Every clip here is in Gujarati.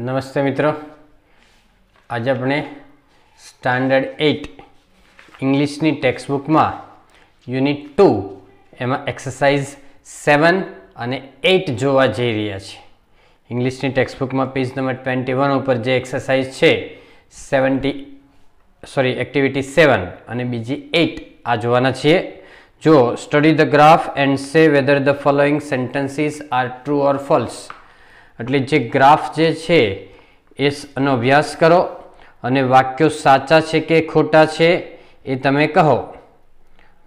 નમસ્તે મિત્રો આજે આપણે સ્ટાન્ડર્ડ એઇટ ઇંગ્લિશની ટેક્સ્ટબુકમાં યુનિટ ટુ એમાં એક્સરસાઇઝ સેવન અને એઇટ જોવા જઈ રહ્યા છીએ ઇંગ્લિશની ટેક્સ્ટબુકમાં પેજ નંબર ટ્વેન્ટી વન ઉપર જે એક્સરસાઇઝ છે સેવન્ટી સોરી એક્ટિવિટી સેવન અને બીજી એઇટ આ જોવાના છીએ જો study the graph and say whether the following sentences are true or false એટલે જે ગ્રાફ જે છે એ એનો અભ્યાસ કરો અને વાક્યો સાચા છે કે ખોટા છે એ તમે કહો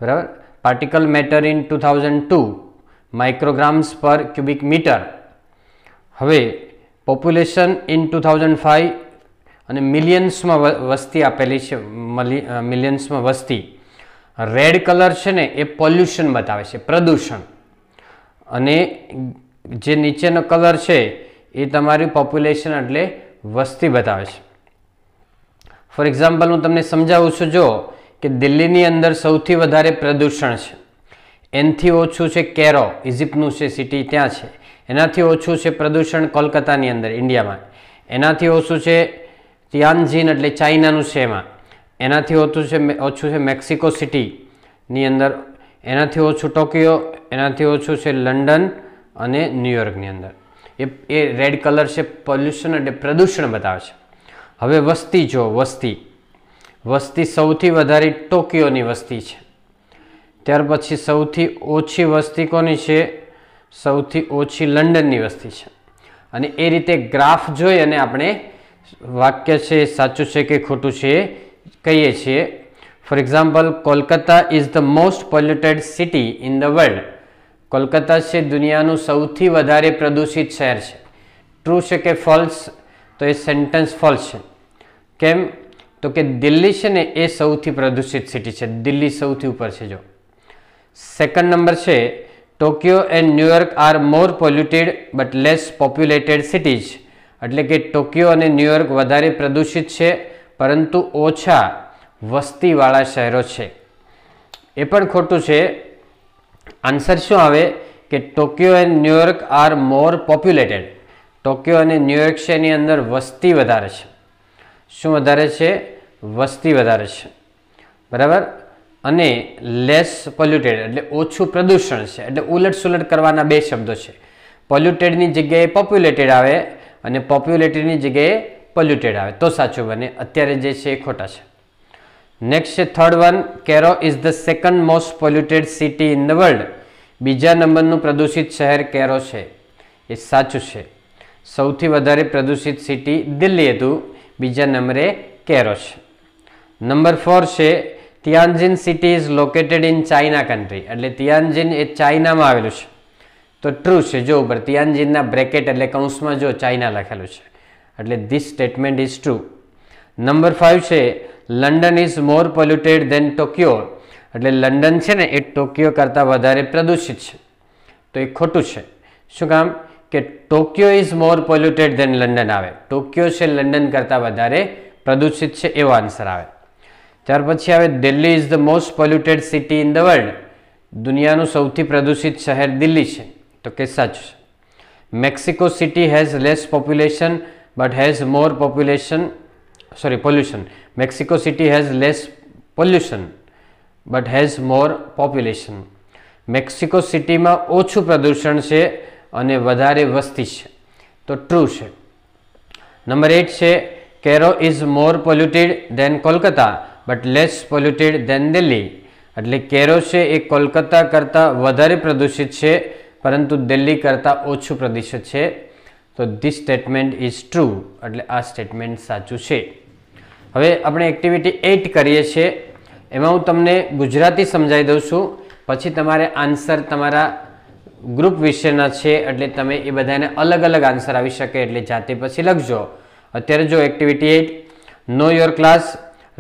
બરાબર particle matter in two thousand two micrograms પર ક્યુબિક મીટર હવે population in two thousand five અને મિલિયન્સમાં વસ્તી આપેલી છે મિલિયન્સમાં વસ્તી રેડ કલર છે ને એ પોલ્યુશન બતાવે છે પ્રદૂષણ અને જે નીચેનો કલર છે એ તમારી પોપ્યુલેશન એટલે વસ્તી બતાવે છે ફોર એક્ઝામ્પલ હું તમને સમજાવું છું જો કે દિલ્હીની અંદર સૌથી વધારે પ્રદૂષણ છે એનથી ઓછું છે કેરો ઇજિપ્તનું છે સિટી ત્યાં છે એનાથી ઓછું છે પ્રદૂષણ કોલકાતાની અંદર ઇન્ડિયામાં એનાથી ઓછું છે તિયાનજીન એટલે ચાઇનાનું છે એમાં એનાથી ઓછું છે ઓછું છે મેક્સિકો સિટીની અંદર એનાથી ઓછું ટોકિયો એનાથી ઓછું છે લંડન અને ન્યુયોર્કની અંદર એ એ રેડ કલર છે પોલ્યુશન અને પ્રદૂષણ બતાવે છે હવે વસ્તી જો વસ્તી વસ્તી સૌથી વધારે ટોકિયોની વસ્તી છે ત્યાર પછી સૌથી ઓછી વસ્તી કોની છે સૌથી ઓછી લંડનની વસ્તી છે અને એ રીતે ગ્રાફ જોઈ અને આપણે વાક્ય છે સાચું છે કે ખોટું છે કહીએ છીએ for example Kolkata is the most polluted city in the world Kolkata છે દુનિયાનું સૌથી વધારે પ્રદૂષિત શહેર છે ટ્રુ છે કે ફોલ્સ તો એ સેન્ટન્સ ફોલ્સ છે કેમ તો કે દિલ્હી છે ને એ સૌથી પ્રદૂષિત સિટી છે દિલ્હી સૌથી ઉપર છે જો સેકન્ડ નંબર છે Tokyo and New York are more polluted but less populated cities એટલે કે ટોક્યો અને ન્યુયોર્ક વધારે પ્રદૂષિત છે પરંતુ ઓછા વસ્તીવાળા શહેરો છે એ પણ ખોટું છે આન્સર શું આવે કે Tokyo and New York are more populated Tokyo અને ન્યુયોર્ક છે એની અંદર વસ્તી વધારે છે શું વધારે છે વસ્તી વધારે છે બરાબર અને લેસ પોલ્યુટેડ એટલે ઓછું પ્રદૂષણ છે એટલે ઉલટસુલટ કરવાના બે શબ્દો છે પોલ્યુટેડની જગ્યાએ પોપ્યુલેટેડ આવે અને પોપ્યુલેટેડની જગ્યાએ પોલ્યુટેડ આવે તો સાચું બને અત્યારે જે છે એ ખોટા છે next third one Cairo is the second most polluted city in the world બીજા નંબરનું પ્રદૂષિત શહેર કેરો છે એ સાચું છે સૌથી વધારે પ્રદૂષિત સિટી દિલ્હી હતું બીજા નંબરે કેરો છે નંબર ફોર છે Tianjin city is located in China country એટલે તિયાનજીન એ ચાઇનામાં આવેલું છે તો ટ્રુ છે જો ઉપર તિયાનજીનના બ્રેકેટ એટલે કૌંસમાં જો ચાઇના લખેલું છે એટલે this statement is true number five છે London is more polluted than Tokyo એટલે લંડન છે ને એ ટોક્યો કરતાં વધારે પ્રદૂષિત છે તો એ ખોટું છે શું કામ કે Tokyo is more polluted than London આવે ટોક્યો છે લંડન કરતાં વધારે પ્રદૂષિત છે એવો આન્સર આવે ત્યાર પછી આવે Delhi is the most polluted city in the world દુનિયાનું સૌથી પ્રદૂષિત શહેર દિલ્હી છે તો કે સાચું છે Mexico city has less population but has more population sorry pollution Mexico city has less pollution but has more population Mexico સિટીમાં ઓછું પ્રદૂષણ છે અને વધારે વસ્તી છે તો ટ્રુ છે નંબર એટ છે Cairo is more polluted than Kolkata but less polluted than Delhi એટલે કેરો છે એ કોલકાતા કરતાં વધારે પ્રદૂષિત છે પરંતુ દિલ્હી કરતાં ઓછું પ્રદૂષિત છે તો ધીસ સ્ટેટમેન્ટ ઇઝ ટ્રુ એટલે આ સ્ટેટમેન્ટ સાચું છે હવે આપણે એક્ટિવિટી એઈટ કરીએ છીએ એમાં હું તમને ગુજરાતી સમજાવી દઉં છું પછી તમારે આન્સર તમારા ગ્રુપ વિશેના છે એટલે તમે એ બધાને અલગ અલગ આન્સર આવી શકે એટલે જાતે પછી લખજો અત્યારે જો activity eight know your class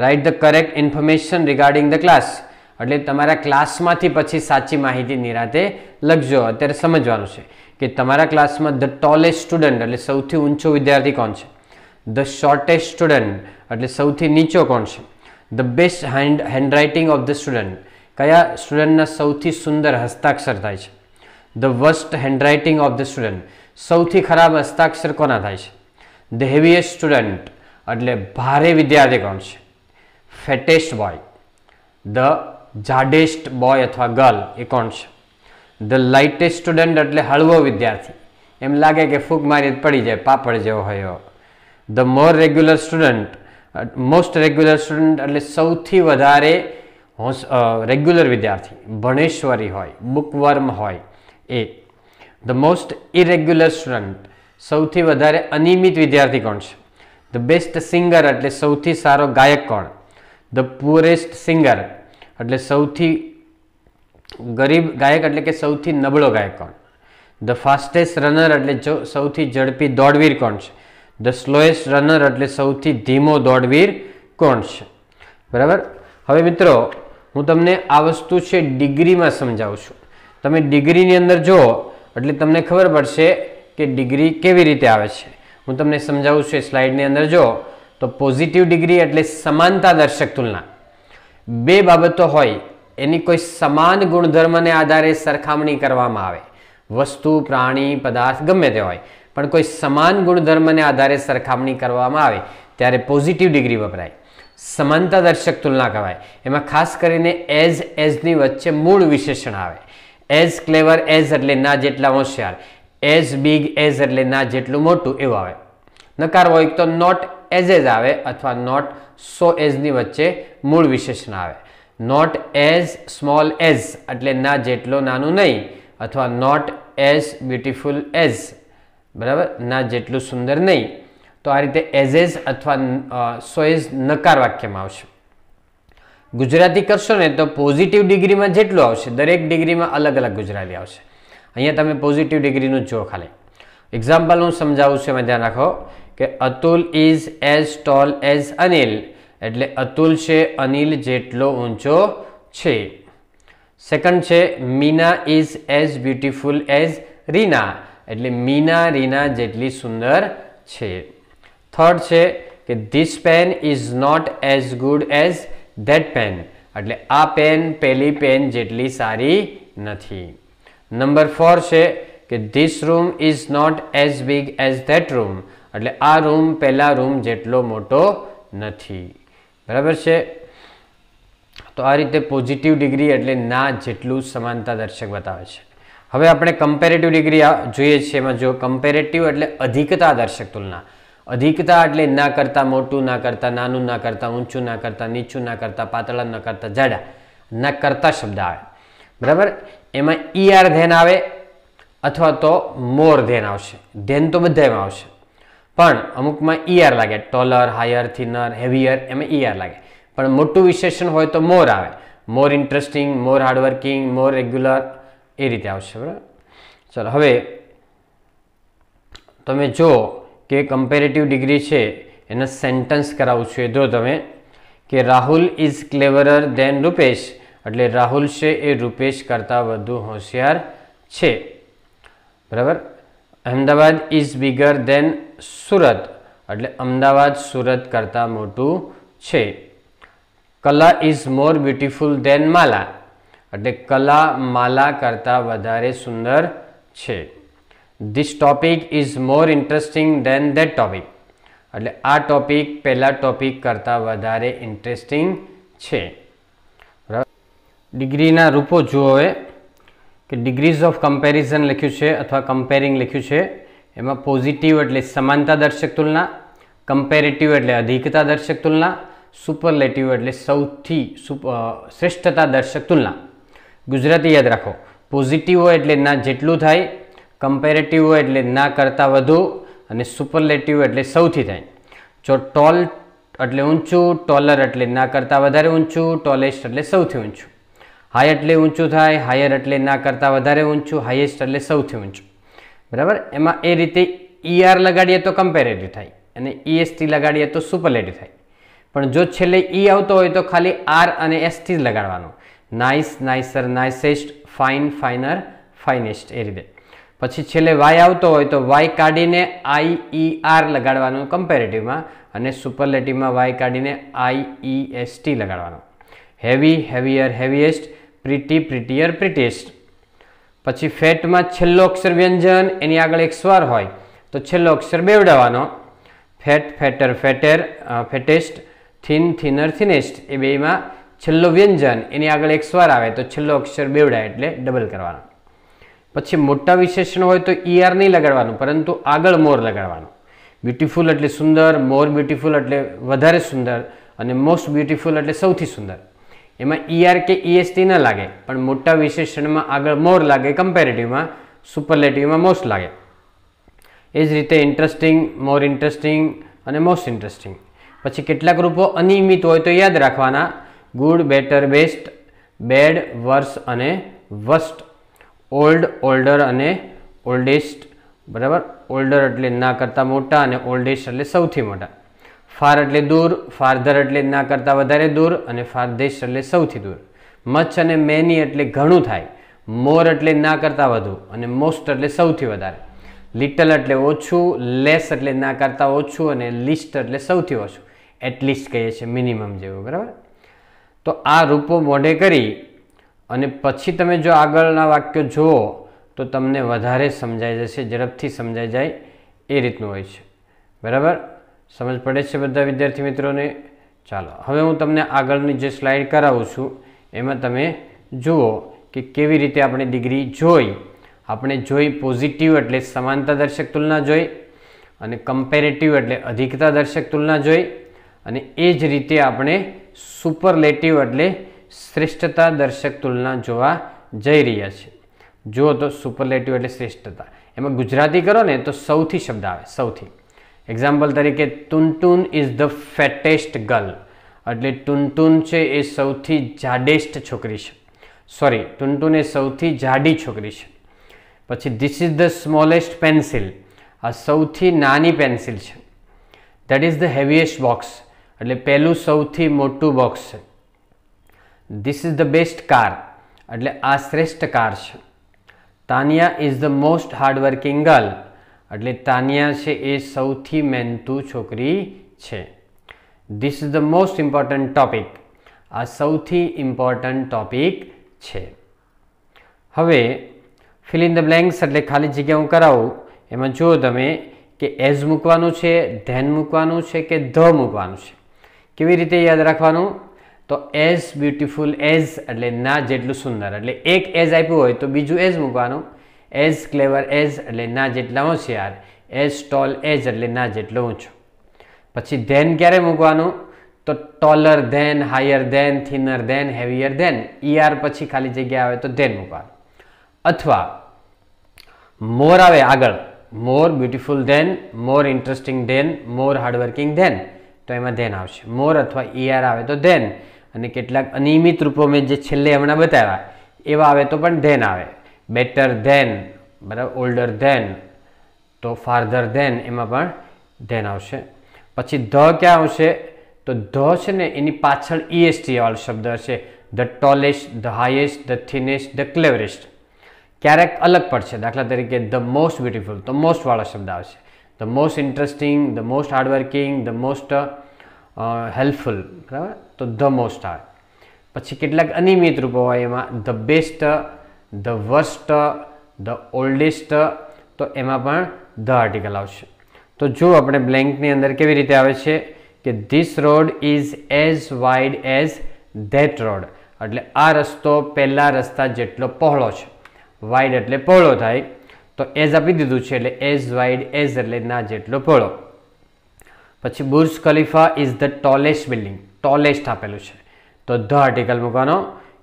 write the correct information regarding the class એટલે તમારા ક્લાસમાંથી પછી સાચી માહિતી નિરાતે લખજો અત્યારે સમજવાનું છે કે તમારા ક્લાસમાં ધ ટોલેસ્ટ સ્ટુડન્ટ એટલે સૌથી ઊંચો વિદ્યાર્થી કોણ છે ધ શોર્ટેસ્ટ સ્ટુડન્ટ એટલે સૌથી નીચો કોણ છે the best hand handwriting of the student કયા સ્ટુડન્ટના સૌથી સુંદર હસ્તાક્ષર થાય છે the worst handwriting of the student સૌથી ખરાબ હસ્તાક્ષર કોના થાય છે ધ હેવીએસ્ટ સ્ટુડન્ટ એટલે ભારે વિદ્યાર્થી કોણ છે ફેટેસ્ટ બોય ધ જાડેસ્ટ બોય અથવા ગર્લ એ કોણ છે ધ લાઇટેસ્ટ સ્ટુડન્ટ એટલે હળવો વિદ્યાર્થી એમ લાગે કે ફૂંક મારી પડી જાય પાપડ જેવો હોય the more regular student most regular student એટલે સૌથી વધારે રેગ્યુલર વિદ્યાર્થી ભણેશ્વરી હોય બુકવર્મ હોય એ ધ મોસ્ટ ઇરેગ્યુલર સ્ટુડન્ટ સૌથી વધારે અનિયમિત વિદ્યાર્થી કોણ છે ધ બેસ્ટ સિંગર એટલે સૌથી સારો ગાયક કોણ ધ પુઅરેસ્ટ સિંગર એટલે સૌથી ગરીબ ગાયક એટલે કે સૌથી નબળો ગાયક કોણ ધ ફાસ્ટેસ્ટ રનર એટલે સૌથી ઝડપી દોડવીર કોણ છે ધ સ્લોએસ્ટ રનર એટલે સૌથી ધીમો દોડવીર કોણ છે બરાબર હવે મિત્રો હું તમને આ વસ્તુ છે ડિગ્રીમાં સમજાવું છું તમે ડિગ્રીની અંદર જુઓ એટલે તમને ખબર પડશે કે ડિગ્રી કેવી રીતે આવે છે હું તમને સમજાવું છું એ સ્લાઇડની અંદર જુઓ તો પોઝિટિવ ડિગ્રી એટલે સમાનતા દર્શક તુલના બે બાબતો હોય એની કોઈ સમાન ગુણધર્મને આધારે સરખામણી કરવામાં આવે વસ્તુ પ્રાણી પદાર્થ ગમે તે હોય પણ કોઈ સમાન ગુણધર્મને આધારે સરખામણી કરવામાં આવે ત્યારે પોઝિટિવ ડિગ્રી વપરાય સમાનતા દર્શક તુલના કહેવાય એમાં ખાસ કરીને એઝ એઝની વચ્ચે મૂળ વિશેષણ આવે એઝ ક્લેવર એઝ એટલે ના જેટલા હોશિયાર એઝ બિગ એઝ એટલે ના જેટલું મોટું એવું આવે નકાર હોય તો નોટ એઝ એઝ આવે અથવા નોટ સો એઝની વચ્ચે મૂળ વિશેષણ આવે નોટ એઝ સ્મોલ એઝ એટલે ના જેટલો નાનું નહીં અથવા નોટ એઝ બ્યુટિફુલ એઝ બરાબર ના જેટલું સુંદર નહીં તો આ રીતે એઝેઝ અથવા સોએઝ નકાર વાક્યમાં આવશે ગુજરાતી કરશો ને તો પોઝિટિવ ડિગ્રીમાં જેટલું આવશે દરેક ડિગ્રીમાં અલગ અલગ ગુજરાતી આવશે અહીંયા તમે પોઝિટિવ ડિગ્રીનું જુઓ ખાલી એક્ઝામ્પલ હું સમજાવું છું એમાં ધ્યાન રાખો કે Atul is as tall as Anil એટલે અતુલ છે અનિલ જેટલો ઊંચો છે સેકન્ડ છે Meena is as beautiful as Reena એટલે મીના રીના જેટલી સુંદર છે થર્ડ છે કે this pen is not as good as that pen એટલે આ પેન પહેલી પેન જેટલી સારી નથી નંબર ફોર છે કે this room is not as big as that room એટલે આ રૂમ પહેલા રૂમ જેટલો મોટો નથી બરાબર છે તો આ રીતે પોઝિટિવ ડિગ્રી એટલે ના જેટલું સમાનતા દર્શક બતાવે છે હવે આપણે કમ્પેરેટિવ ડિગ્રી જોઈએ છીએ એમાં જો કમ્પેરેટિવ એટલે અધિકતા દર્શક તુલના અધિકતા એટલે ના કરતાં મોટું ના કરતાં નાનું ના કરતાં ઊંચું ના કરતાં નીચું ના કરતાં પાતળા ના કરતાં જાડા ના કરતા શબ્દ આવે બરાબર એમાં ઈઆર ધ્યાન આવે અથવા તો મોર ધ્યાન આવશે ધ્યાન તો બધામાં આવશે પણ અમુકમાં ઈઆર લાગે ટોલર હાયર થિનર હેવીયર એમાં ઈઆર લાગે પણ મોટું વિશેષણ હોય તો મોર આવે more interesting more hardworking more regular એ રીતે આવશે બરાબર ચાલો હવે તમે જો કે કમ્પેરેટિવ ડિગ્રી છે એને સેન્ટન્સ કરાવું છું એ જો તમે કે Rahul is cleverer than Rupesh એટલે રાહુલ છે એ રૂપેશ કરતાં વધુ હોશિયાર છે બરાબર Ahmedabad is bigger than Surat એટલે અમદાવાદ સુરત કરતાં મોટું છે કલા ઇઝ મોર બ્યુટિફુલ દેન માલા એટલે કલા માલા કરતાં વધારે સુંદર છે this topic is more interesting than that topic એટલે આ ટોપિક પહેલાં ટોપિક કરતાં વધારે ઇન્ટરેસ્ટિંગ છે ડિગ્રીના રૂપો જુઓએ કે ડિગ્રીઝ ઓફ કમ્પેરિઝન લખ્યું છે અથવા કમ્પેરિંગ લખ્યું છે એમાં પોઝિટિવ એટલે સમાનતા દર્શક તુલના કમ્પેરેટિવ એટલે અધિકતા દર્શક તુલના સુપરલેટિવ એટલે સૌથી શ્રેષ્ઠતા દર્શક તુલના ગુજરાતી યાદ રાખો પોઝિટિવ હોય એટલે ના જેટલું થાય કમ્પેરેટિવ હોય એટલે ના કરતાં વધુ અને સુપરલેટિવ એટલે સૌથી થાય જો ટોલ એટલે ઊંચું ટોલર એટલે ના કરતાં વધારે ઊંચું ટોલેસ્ટ એટલે સૌથી ઊંચું હાય એટલે ઊંચું થાય હાયર એટલે ના કરતાં વધારે ઊંચું હાઈએસ્ટ એટલે સૌથી ઊંચું બરાબર એમાં એ રીતે ઈઆર e લગાડીએ તો કમ્પેરેટિવ થાય અને ઈએસટી e લગાડીએ તો સુપરલેટિવ થાય પણ જો છેલ્લે ઈ e આવતો હોય તો ખાલી આર અને એસથી જ લગાડવાનું nice nicer nicest fine finer finest એ રીતે પછી છેલ્લે વાય આવતો હોય તો વાય કાઢીને આઈ આર e લગાડવાનું કમ્પેરેટિવમાં અને સુપરલેટિવમાં વાય કાઢીને આઈ ઈ એસ ટી લગાડવાનું heavy heavier heaviest pretty prettier prettiest પછી ફેટમાં છેલ્લો અક્ષર વ્યંજન એની આગળ એક સ્વર હોય તો છેલ્લો અક્ષર બેવડાવવાનો fat fatter fatter fattest thin thinner thinnest એ બેમાં છેલ્લો વ્યંજન એની આગળ એક સ્વાર આવે તો છેલ્લો અક્ષર બેવડાય એટલે ડબલ કરવાનો પછી મોટા વિશેષણ હોય તો ઈઆર ER નહીં લગાડવાનું પરંતુ આગળ મોર લગાડવાનું બ્યુટીફુલ એટલે સુંદર મોર બ્યુટીફુલ એટલે વધારે સુંદર અને મોસ્ટ બ્યુટીફુલ એટલે સૌથી સુંદર એમાં ઈઆર ER કે ઈએસટી ન લાગે પણ મોટા વિશેષણમાં આગળ મોર લાગે કમ્પેરેટિવમાં સુપરલેટિવમાં મોસ્ટ લાગે એ જ રીતે ઇન્ટરેસ્ટિંગ મોર ઇન્ટરેસ્ટિંગ અને મોસ્ટ ઇન્ટરેસ્ટિંગ પછી કેટલાક રૂપો અનિયમિત હોય તો યાદ રાખવાના good better best bad worse અને વસ્ટ ઓલ્ડ ઓલ્ડર અને ઓલ્ડેસ્ટ બરાબર ઓલ્ડર એટલે ના કરતાં મોટા અને ઓલ્ડેસ્ટ એટલે સૌથી મોટા ફાર એટલે દૂર ફારધર એટલે ના કરતાં વધારે દૂર અને ફારદેશ એટલે સૌથી દૂર મચ્છ અને મેની એટલે ઘણું થાય મોર એટલે ના કરતાં વધુ અને મોસ્ટ એટલે સૌથી વધારે લિટલ એટલે ઓછું લેસ એટલે ના કરતાં ઓછું અને લિસ્ટ એટલે સૌથી ઓછું એટલીસ્ટ કહીએ છીએ મિનિમમ જેવું બરાબર તો આ રૂપો મોઢે કરી અને પછી તમે જો આગળના વાક્યો જુઓ તો તમને વધારે સમજાઈ જશે ઝડપથી સમજાઈ જાય એ રીતનું હોય છે બરાબર સમજ પડે છે બધા વિદ્યાર્થી મિત્રોને ચાલો હવે હું તમને આગળની જે સ્લાઇડ કરાવું છું એમાં તમે જુઓ કે કેવી રીતે આપણે ડિગ્રી જોઈ આપણે જોઈ પોઝિટિવ એટલે સમાનતા દર્શક તુલના જોઈ અને કમ્પેરેટિવ એટલે અધિકતા દર્શક તુલના જોઈ અને એ જ રીતે આપણે સુપરલેટિવ એટલે શ્રેષ્ઠતા દર્શક તુલના જોવા જઈ રહ્યા છે જુઓ તો સુપરલેટિવ એટલે શ્રેષ્ઠતા એમાં ગુજરાતી કરો ને તો સૌથી શબ્દ આવે સૌથી એક્ઝામ્પલ તરીકે Tuntun is the fattest girl એટલે ટુનટુન છે એ સૌથી જાડેસ્ટ છોકરી છે સોરી ટુનટુન એ સૌથી જાડી છોકરી છે પછી this is the smallest pencil આ સૌથી નાની પેન્સિલ છે that is the heaviest box એટલે પહેલું સૌથી મોટું બોક્સ છે this is the best car એટલે આ શ્રેષ્ઠ કાર છે Tania is the most hardworking girl એટલે તાનિયા છે એ સૌથી મહેનતુ છોકરી છે this is the most important topic આ સૌથી ઇમ્પોર્ટન્ટ ટોપિક છે હવે ફિલ ઇન ધ બ્લેન્ક્સ એટલે ખાલી જગ્યા હું કરાવું એમાં જુઓ તમે કે એઝ મૂકવાનું છે ધેન મૂકવાનું છે કે ધ મૂકવાનું છે કેવી રીતે યાદ રાખવાનું તો એઝ બ્યુટિફુલ એઝ એટલે ના જેટલું સુંદર એટલે એક એઝ આપ્યું હોય તો બીજું એઝ મૂકવાનું એઝ ક્લેવર એઝ એટલે ના જેટલા હોશિયાર એઝ ટોલ એઝ એટલે ના જેટલો ઊંચો પછી ધેન ક્યારે મૂકવાનું તો taller than higher than thinner than heavier than E R પછી ખાલી જગ્યા આવે તો ધેન મૂકવાનું અથવા મોર આવે આગળ more beautiful than more interesting than more hardworking than તો એમાં ધેન આવશે મોર અથવા ઈઆર e આવે તો ધેન અને કેટલાક અનિયમિત રૂપો મેં જે છેલ્લે હમણાં બતાવ્યા એવા આવે તો પણ ધેન આવે બેટર ધેન બરાબર ઓલ્ડર ધેન તો ફાર્ધર ધેન એમાં પણ ધેન આવશે પછી ધ ક્યાં આવશે તો ધ છે ને એની પાછળ ઈએસટી e વાળો શબ્દ હશે the tallest the highest the thinnest the cleverest ક્યારેક અલગ પડશે દાખલા તરીકે ધ મોસ્ટ બ્યુટિફુલ તો મોસ્ટવાળો શબ્દ આવશે the most interesting the most hardworking the most helpful uh, બરાબર તો ધ મોસ્ટ આવે પછી કેટલાક અનિયમિત રૂપો હોય એમાં the best the worst the oldest તો એમાં પણ ધ આર્ટિકલ આવશે તો જો આપણે બ્લેન્કની અંદર કેવી રીતે આવે છે કે this road is as wide as that road એટલે આ રસ્તો પહેલાં રસ્તા જેટલો પહોળો છે વાઇડ એટલે પહોળો થાય તો એઝ આપી દીધું છે એટલે એઝ વાઇડ એઝ એટલે ના જેટલો પહોળો પછી Burj Khalifa is the tallest building tallest આપેલું છે તો ધ આર્ટિકલ મૂકવાનો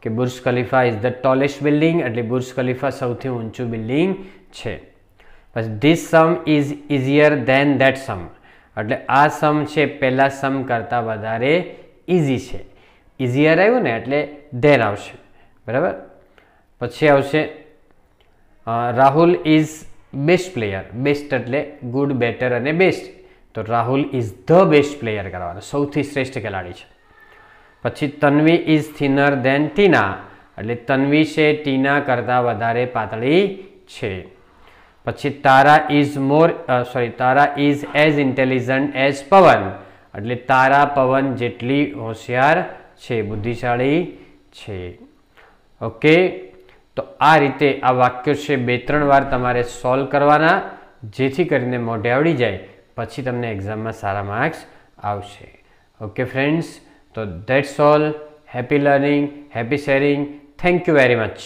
કે Burj Khalifa is the tallest building એટલે બુર્જ ખલીફા સૌથી ઊંચું બિલ્ડિંગ છે પછી this sum is easier than that sum એટલે આ સમ છે પહેલાં સમ કરતાં વધારે ઇઝી છે ઇઝિયર આવ્યું ને એટલે ધેન આવશે બરાબર પછી આવશે Rahul is best player best એટલે ગુડ બેટર અને બેસ્ટ તો Rahul is the best player કરવાનો સૌથી શ્રેષ્ઠ ખેલાડી છે પછી Tanvi is thinner than Tina એટલે તન્વી છે ટીના કરતાં વધારે પાતળી છે પછી Tara is more sorry Tara is as intelligent as Pavan એટલે તારા પવન જેટલી હોશિયાર છે બુદ્ધિશાળી છે ઓકે તો આ રીતે આ વાક્યો છે બે ત્રણ વાર તમારે સોલ્વ કરવાના જેથી કરીને મોઢે આવડી જાય પછી તમને એક્ઝામમાં સારા માર્ક્સ આવશે ઓકે ફ્રેન્ડ્સ તો that's all happy learning happy sharing thank you very much